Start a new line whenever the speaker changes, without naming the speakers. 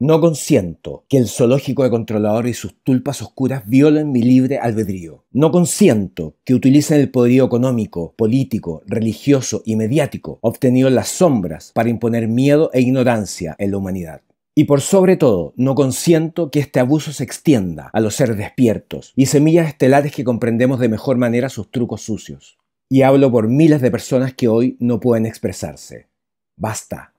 No consiento que el zoológico de controlador y sus tulpas oscuras violen mi libre albedrío. No consiento que utilicen el poder económico, político, religioso y mediático obtenido en las sombras para imponer miedo e ignorancia en la humanidad. Y por sobre todo, no consiento que este abuso se extienda a los seres despiertos y semillas estelares que comprendemos de mejor manera sus trucos sucios. Y hablo por miles de personas que hoy no pueden expresarse. Basta.